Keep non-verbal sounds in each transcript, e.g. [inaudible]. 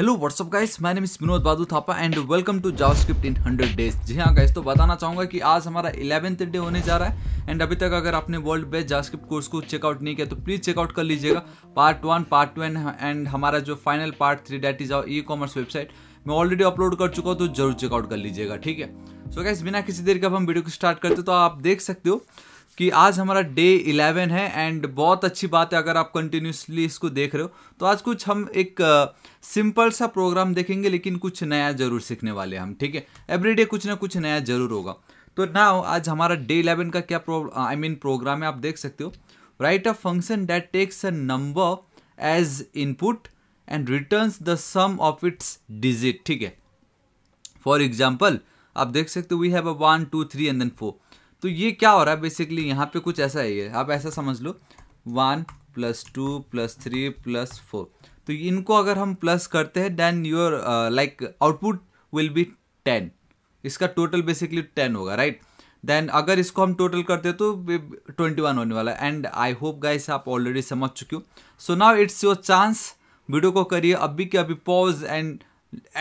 hello what's up guys my name is Vinod Badu Thapa and welcome to script in hundred days जी हाँ guys तो बताना चाहूँगा कि आज हमारा इलेवेंथ डे होने जा रहा है एंड अभी तक अगर आपने वर्ल्ड बेस्ट स्क्रिप्ट कोर्स को चेकआउट नहीं किया तो प्लीज़ चेकआउट कर लीजिएगा part one part two and हमारा जो final part three that is our e commerce website मैं ऑलरेडी अपलोड कर चुका हूँ तो जरूर चेकआउट कर लीजिएगा ठीक है सो so गाइस बिना किसी देर के अब हम वीडियो को स्टार्ट करते तो आप देख सकते हो कि आज हमारा डे इलेवन है एंड बहुत अच्छी बात है अगर आप कंटिन्यूसली इसको देख रहे हो तो आज कुछ हम एक सिंपल सा प्रोग्राम देखेंगे लेकिन कुछ नया जरूर सीखने वाले हम ठीक है एवरीडे कुछ ना कुछ नया जरूर होगा तो ना आज हमारा डे इलेवन का क्या आई मीन प्रोग्राम है आप देख सकते हो write a function that takes a number as input and returns the sum of its digit ठीक है फॉर एग्जाम्पल आप देख सकते हो we have a one two three and then four तो ये क्या हो रहा है बेसिकली यहाँ पे कुछ ऐसा ही है आप ऐसा समझ लो one plus two plus three plus four तो इनको अगर हम प्लस करते हैं then your like output will be ten इसका टोटल बेसिकली टेन होगा राइट देन अगर इसको हम टोटल करते तो ट्वेंटी वन होने वाला है एंड आई होप गाइस आप ऑलरेडी समझ चुके हो so now it's your chance video को करिए अभी के अभी pause and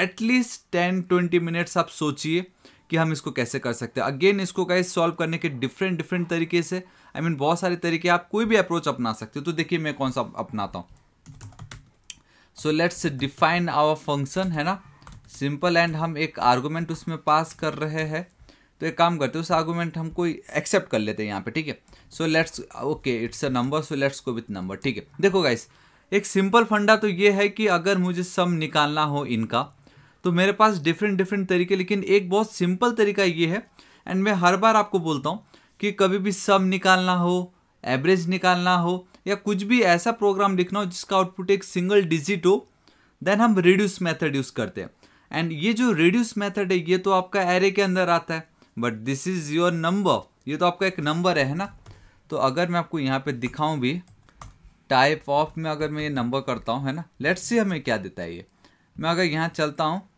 at least ten twenty minutes आप सोचिए कि हम इसको कैसे कर सकते हैं अगेन इसको कैसे सॉल्व करने के डिफरेंट डिफरेंट तरीके से आई I मीन mean, बहुत सारे तरीके आप कोई भी अप्रोच अपना सकते हो तो देखिए मैं कौन सा अपनाता हूँ so let's define our function है ना सिंपल एंड हम एक आर्गूमेंट उसमें पास कर रहे हैं तो एक काम करते हैं उस आर्गूमेंट हम कोई एक्सेप्ट कर लेते हैं यहाँ पे ठीक है so let's okay it's a number so let's को विथ नंबर ठीक है देखो गाइस एक सिंपल फंडा तो ये है कि अगर मुझे सम निकालना हो इनका तो मेरे पास डिफरेंट डिफरेंट तरीके लेकिन एक बहुत सिंपल तरीका ये है एंड मैं हर बार आपको बोलता हूँ कि कभी भी सम निकालना हो एवरेज निकालना हो या कुछ भी ऐसा प्रोग्राम लिखना हो जिसका आउटपुट एक सिंगल डिजिट हो देन हम रिड्यूस मेथड यूज़ करते हैं एंड ये जो रिड्यूस मेथड है ये तो आपका एरे के अंदर आता है but this is your number ये तो आपका एक नंबर है ना तो अगर मैं आपको यहाँ पे दिखाऊं भी टाइप ऑफ में अगर मैं ये नंबर करता हूँ है ना लेट्स से हमें क्या देता है ये मैं अगर यहाँ चलता हूँ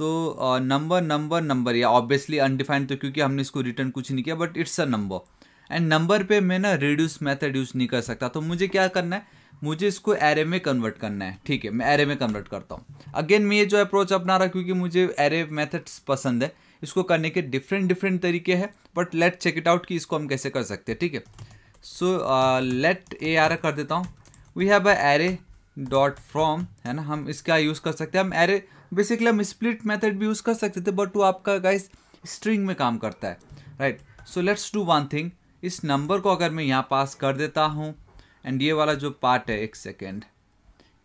तो नंबर नंबर नंबर या ऑब्वियसली अनडिफाइंड तो क्योंकि हमने इसको रिटर्न कुछ नहीं किया but it's a number and number पे मैं ना रिड्यूस मेथड यूज़ नहीं कर सकता तो मुझे क्या करना है मुझे इसको एरे में कन्वर्ट करना है ठीक है मैं एरे में कन्वर्ट करता हूँ अगेन मैं ये जो अप्रोच अपना रहा क्योंकि मुझे एरे मेथड्स पसंद है इसको करने के डिफरेंट डिफरेंट तरीके हैं but let check it out कि इसको हम कैसे कर सकते हैं ठीक है सो लेट ए आर कर देता हूँ we have a array dot from है ना हम इसका यूज़ कर सकते हैं हम एरे बेसिकली हम स्प्लिट मेथड भी यूज़ कर सकते थे बट वो आपका गाइस स्ट्रिंग में काम करता है right so let's do one thing इस नंबर को अगर मैं यहाँ पास कर देता हूँ एंड ये वाला जो पार्ट है एक सेकेंड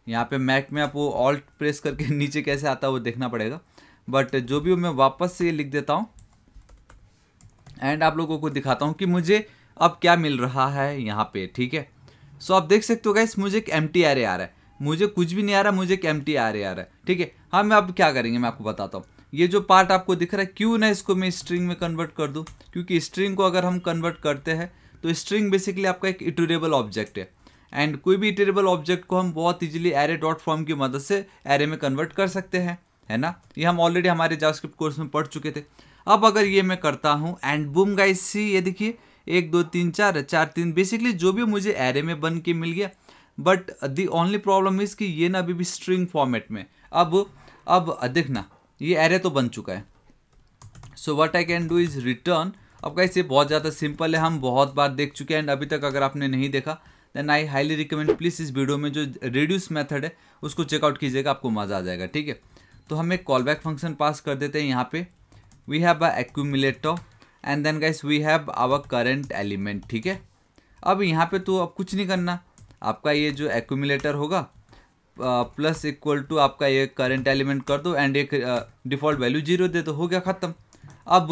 यहाँ पे मैक में आप वो ऑल्ट प्रेस करके [laughs] नीचे कैसे आता है वो देखना पड़ेगा बट जो भी मैं वापस से ये लिख देता हूँ एंड आप लोगों को दिखाता हूँ कि मुझे अब क्या मिल रहा है यहाँ पे ठीक है सो so, आप देख सकते हो गाइस मुझे एक एम टी आ रहा है मुझे कुछ भी नहीं आ रहा मुझे एक एम टी आ रहा है ठीक है हाँ मैं अब क्या करेंगे मैं आपको बताता हूँ ये जो पार्ट आपको दिख रहा है क्यों ना इसको मैं स्ट्रिंग में कन्वर्ट कर दूँ क्योंकि स्ट्रिंग को अगर हम कन्वर्ट करते हैं तो स्ट्रिंग बेसिकली आपका एक इटोरेबल ऑब्जेक्ट है एंड कोई भी इटेरेबल ऑब्जेक्ट को हम बहुत इजीली एरे डॉट फॉर्म की मदद से एरे में कन्वर्ट कर सकते हैं है ना ये हम ऑलरेडी हमारे जावास्क्रिप्ट कोर्स में पढ़ चुके थे अब अगर ये मैं करता हूँ एंड बूम गाइस सी ये देखिए एक दो तीन चार चार तीन बेसिकली जो भी मुझे एरे में बन के मिल गया but the only problem is कि ये ना अभी भी स्ट्रिंग फॉर्मेट में अब अब देखना ये एरे तो बन चुका है so what I can do is return अब कैसे बहुत ज़्यादा सिंपल है हम बहुत बार देख चुके हैं एंड अभी तक अगर आपने नहीं देखा then I highly recommend please इस वीडियो में जो रिड्यूस मेथड है उसको चेकआउट कीजिएगा आपको मज़ा आ जाएगा ठीक है तो हम एक कॉल बैक फंक्शन पास कर देते हैं यहाँ पे we have a accumulator and then guys we have our current element ठीक है अब यहाँ पे तो अब कुछ नहीं करना आपका ये जो एक्यूमिलेटर होगा प्लस इक्वल टू आपका ये करंट एलिमेंट कर दो एंड एक डिफ़ॉल्ट वैल्यू जीरो दे दो हो गया ख़त्म अब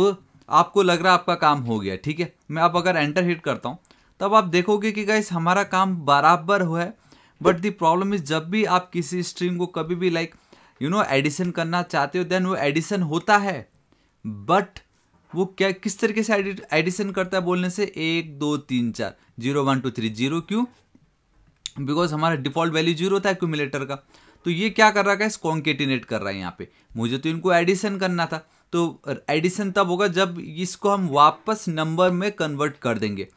आपको लग रहा है आपका काम हो गया ठीक है मैं अब अगर एंटर हिट करता हूँ तब आप देखोगे कि गाइस हमारा काम बराबर हुआ है बट दी प्रॉब्लम इज जब भी आप किसी स्ट्रीम को कभी भी लाइक यू नो एडिशन करना चाहते हो देन वो एडिशन होता है बट वो क्या किस तरीके से एडिशन करता है बोलने से एक दो तीन चार zero one two three zero क्यों बिकॉज हमारा डिफॉल्ट वैल्यू जीरो था एक्यूमिलेटर का तो ये क्या कर रहा है इस कॉन्केटिनेट कर रहा है यहाँ पे मुझे तो इनको एडिशन करना था तो एडिशन तब होगा जब इसको हम वापस नंबर में कन्वर्ट कर देंगे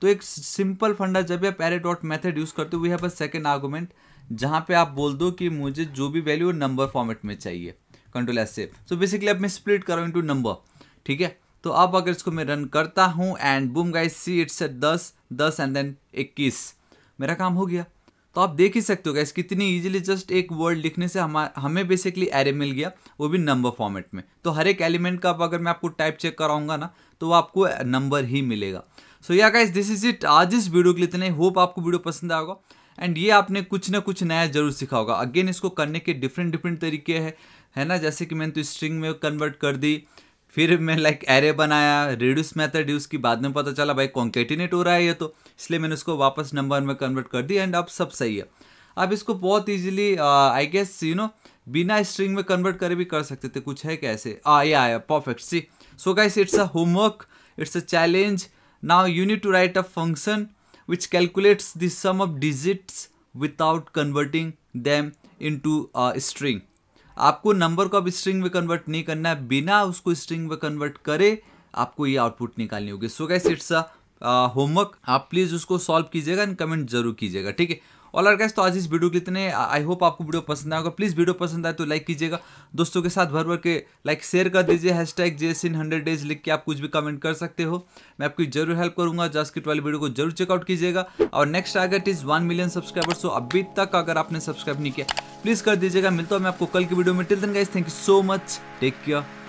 तो एक सिंपल फंडा जब आप एरे डॉट मैथड यूज़ करते हो we have a second argument जहाँ पे आप बोल दो कि मुझे जो भी वैल्यू नंबर फॉर्मेट में चाहिए कंट्रोल एस से सो बेसिकली अब मैं स्प्लिट कर रहा हूँ इन नंबर ठीक है तो अब अगर इसको मैं रन करता हूँ and boom guys see it's a दस दस एंड देन इक्कीस मेरा काम हो गया तो आप देख ही सकते हो गैस कितनी इजीली जस्ट एक वर्ड लिखने से हम हमें बेसिकली एरे मिल गया वो भी नंबर फॉर्मेट में तो हर एक एलिमेंट का अगर मैं आपको टाइप चेक कराऊंगा ना तो वो आपको नंबर ही मिलेगा सो या गाइस दिस इज इट आज इस वीडियो के लिए इतने होप आपको वीडियो पसंद आएगा एंड ये आपने कुछ ना कुछ नया जरूर सीखा होगा अगेन इसको करने के डिफरेंट डिफरेंट तरीके हैं है ना जैसे कि मैंने तो स्ट्रिंग में कन्वर्ट कर दी फिर मैं लाइक एरे बनाया रिड्यूस मैथड यूज़ की बाद में पता चला भाई कॉन्केटिनेट हो रहा है ये तो इसलिए मैंने उसको वापस नंबर में कन्वर्ट कर दिया एंड अब सब सही है आप इसको बहुत easily I guess you know बिना स्ट्रिंग में कन्वर्ट करे भी कर सकते थे कुछ है कैसे आ या आया परफेक्ट सी so guys it's a homework it's a challenge now you need to write a function which calculates the sum of digits without converting them into a uh, string आपको नंबर को अब स्ट्रिंग में convert नहीं करना है बिना उसको string में कन्वर्ट करे आपको ये आउटपुट निकालनी होगी so guys it's a homework आप प्लीज़ उसको सॉल्व कीजिएगा एंड कमेंट जरूर कीजिएगा ठीक है और गैस तो आज इस वीडियो के इतने आई होप आपको वीडियो पसंद आएगा प्लीज़ वीडियो पसंद आए तो लाइक कीजिएगा दोस्तों के साथ भर भर के लाइक शेयर कर दीजिए hashtag J in hundred days लिख के आप कुछ भी कमेंट कर सकते हो मैं आपकी जरूर हेल्प करूंगा जस्किट वाली वीडियो को जरूर चेकआउट कीजिएगा और next target is one million subscriber so अभी तक अगर आपने सब्सक्राइब नहीं किया प्लीज़ कर दीजिएगा मिलता हूँ मैं आपको कल की वीडियो में till then guys thank you so much take care